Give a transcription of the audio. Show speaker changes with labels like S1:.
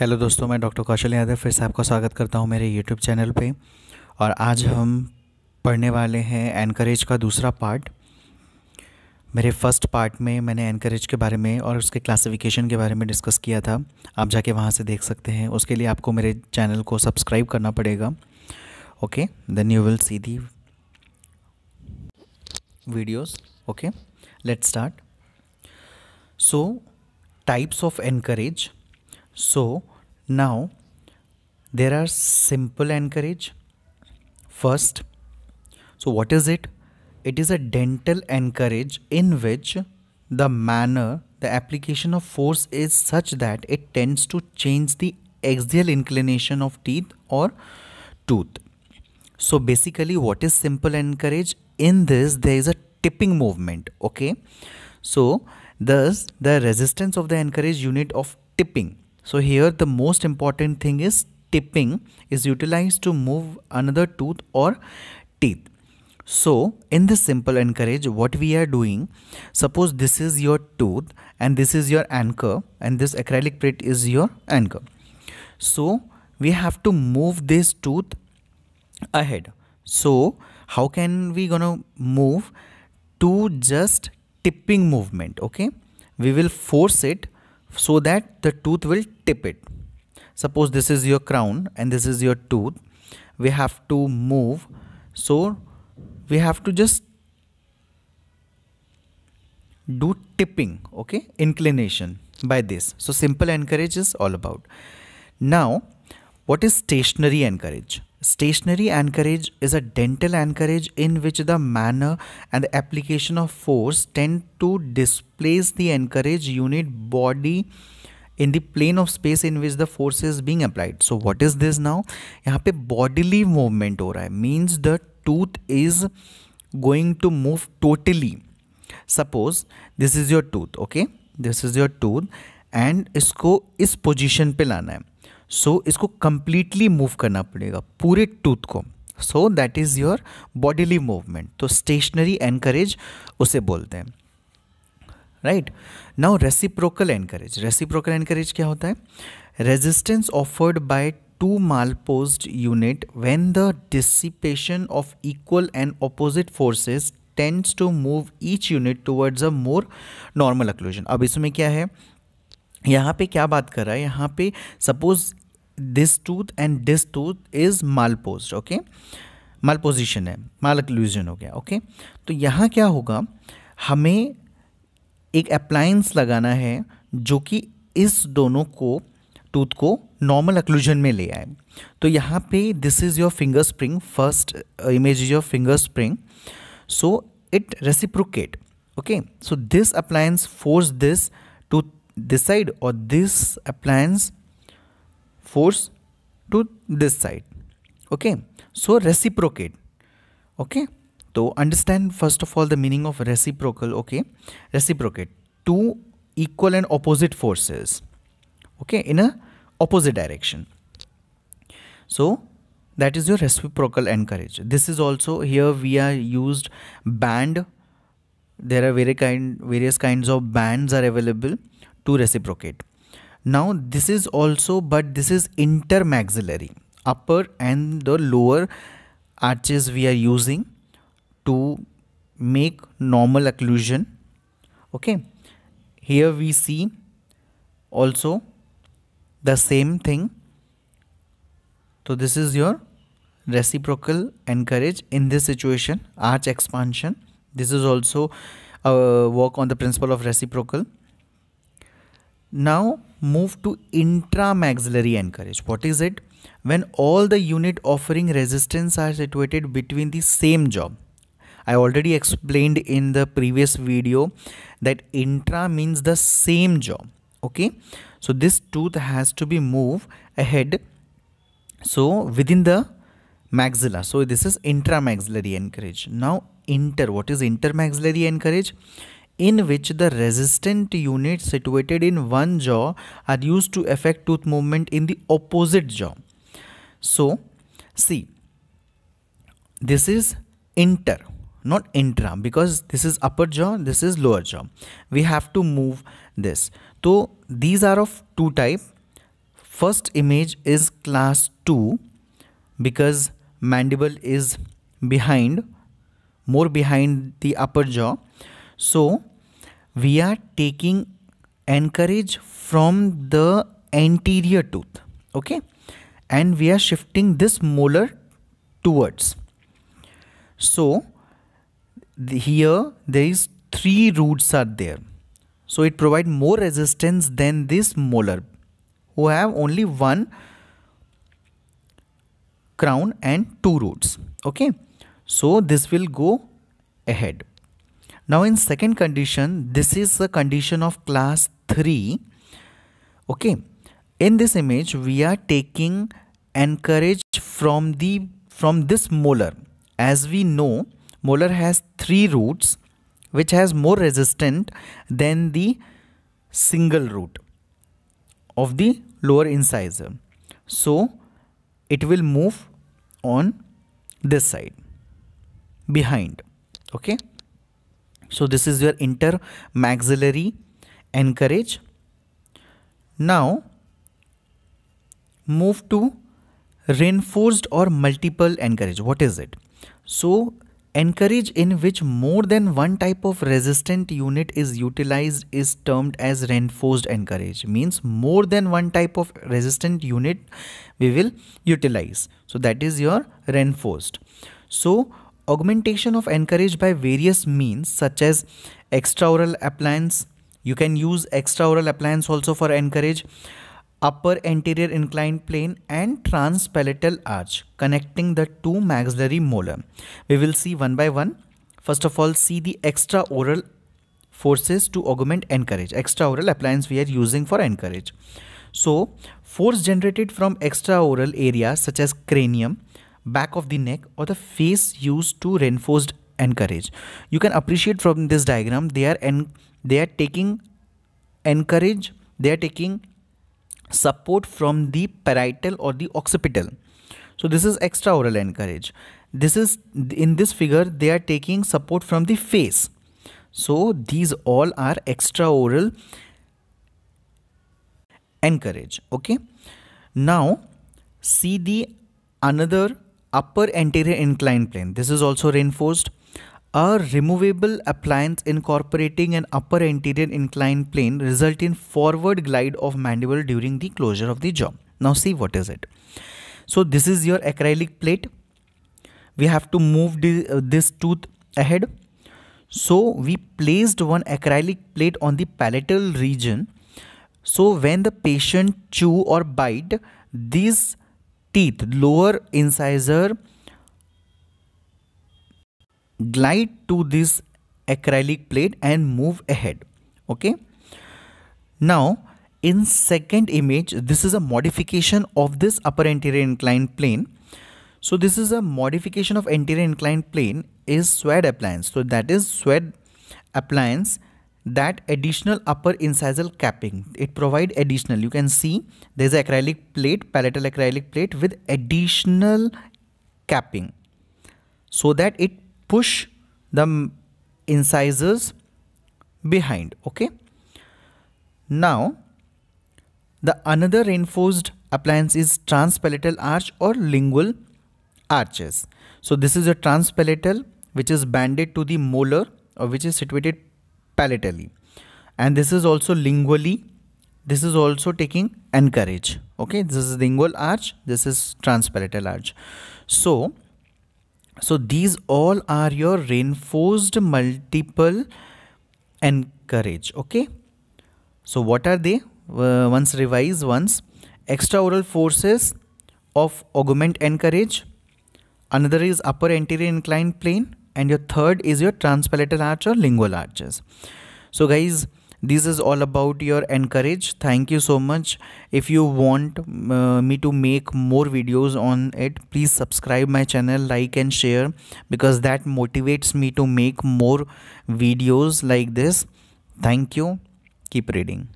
S1: Hello दोस्तों मैं doctor कौशल यादव फिर से आपका स्वागत करता हूं मेरे यूट्यूब चैनल पे और आज हम पढ़ने वाले हैं एनकरेज का दूसरा पार्ट मेरे फर्स्ट पार्ट में मैंने एनकरेज के बारे में और उसके क्लासिफिकेशन के बारे में डिस्कस किया था आप जाके वहाँ से देख सकते हैं उसके लिए आपको मेरे चैनल को सब्सक्राइब करना पड़ेगा okay then you will see the videos okay let start so types of anchorage so now there are simple anchorage first so what is it it is a dental anchorage in which the manner the application of force is such that it tends to change the axial inclination of teeth or tooth so basically what is simple anchorage in this there is a tipping movement okay so thus the resistance of the anchorage unit of tipping so here the most important thing is tipping is utilized to move another tooth or teeth. So in this simple encourage what we are doing suppose this is your tooth and this is your anchor and this acrylic plate is your anchor. So we have to move this tooth ahead. So how can we gonna move to just tipping movement okay we will force it so that the tooth will tip it. Suppose this is your crown and this is your tooth. We have to move. So we have to just do tipping, okay? Inclination by this. So simple encourage is all about. Now, what is stationary encourage? Stationary anchorage is a dental anchorage in which the manner and the application of force tend to displace the anchorage unit body in the plane of space in which the force is being applied. So what is this now? yahan pe bodily movement ho raha hai means the tooth is going to move totally. Suppose this is your tooth, okay? This is your tooth and isko is position pe lana hai so so, इसको completely move करना पड़ेगा पूरे tooth को so that is your bodily movement तो stationary anchorage उसे बोलते हैं right now reciprocal anchorage reciprocal anchorage क्या होता है resistance offered by two malposed unit when the dissipation of equal and opposite forces tends to move each unit towards a more normal occlusion अब इसमें क्या है यहाँ पे क्या बात कर रहा है यहाँ पे suppose this tooth and this tooth is malposed okay malposition है माल एक्लूजन हो गया ओके okay? तो यहाँ क्या होगा हमें एक अप्लायंस लगाना है जो कि इस दोनों को टूथ को नॉर्मल एक्लूजन में ले आए तो यहाँ पे this is your finger spring first image is your finger spring so it reciprocate okay so this appliance force this tooth this side or this appliance force to this side okay so reciprocate okay so understand first of all the meaning of reciprocal okay reciprocate two equal and opposite forces okay in a opposite direction so that is your reciprocal encourage this is also here we are used band there are very kind various kinds of bands are available to reciprocate. Now this is also but this is intermaxillary upper and the lower arches we are using to make normal occlusion okay here we see also the same thing so this is your reciprocal encourage in this situation arch expansion this is also a work on the principle of reciprocal now move to intramaxillary anchorage. What is it? When all the unit offering resistance are situated between the same jaw. I already explained in the previous video that intra means the same jaw. Okay. So this tooth has to be moved ahead. So within the maxilla. So this is intramaxillary anchorage. Now inter. What is intermaxillary anchorage? in which the resistant units situated in one jaw are used to affect tooth movement in the opposite jaw. So, see, this is inter, not intra, because this is upper jaw, this is lower jaw. We have to move this. So, these are of two type. First image is class 2 because mandible is behind, more behind the upper jaw so we are taking anchorage from the anterior tooth. Okay. And we are shifting this molar towards. So the, here there is three roots are there. So it provide more resistance than this molar who have only one crown and two roots okay so this will go ahead now in second condition this is the condition of class 3 okay in this image we are taking anchorage from the from this molar as we know molar has three roots which has more resistant than the single root of the lower incisor so it will move on this side behind okay so this is your intermaxillary encourage. Now move to reinforced or multiple encourage. What is it? So encourage in which more than one type of resistant unit is utilized is termed as reinforced encourage means more than one type of resistant unit we will utilize so that is your reinforced so augmentation of encouraged by various means such as extraoral appliance you can use extraoral appliance also for encourage upper anterior inclined plane and transpalatal arch connecting the two maxillary molar we will see one by one first of all see the extraoral forces to augment encourage extraoral appliance we are using for encourage so force generated from extraoral area such as cranium back of the neck or the face used to reinforce encourage you can appreciate from this diagram they are and they are taking encourage they are taking support from the parietal or the occipital so this is extra oral encourage this is in this figure they are taking support from the face so these all are extra oral encourage okay now see the another upper anterior inclined plane. This is also reinforced. A removable appliance incorporating an upper anterior inclined plane result in forward glide of mandible during the closure of the jaw. Now see what is it. So this is your acrylic plate. We have to move the, uh, this tooth ahead. So we placed one acrylic plate on the palatal region. So when the patient chew or bite, these teeth lower incisor glide to this acrylic plate and move ahead okay now in second image this is a modification of this upper anterior inclined plane so this is a modification of anterior inclined plane is SWED appliance so that is SWED appliance that additional upper incisal capping it provide additional you can see there's an acrylic plate palatal acrylic plate with additional capping so that it push the incisors behind okay now the another reinforced appliance is transpalatal arch or lingual arches so this is a transpalatal which is banded to the molar or uh, which is situated palatally and this is also lingually this is also taking anchorage okay this is lingual arch this is transpalatal arch so so these all are your reinforced multiple encourage. okay so what are they uh, once revise once extraoral forces of augment anchorage another is upper anterior inclined plane and your third is your transpalatal arch or lingual arches so guys this is all about your encourage thank you so much if you want uh, me to make more videos on it please subscribe my channel like and share because that motivates me to make more videos like this thank you keep reading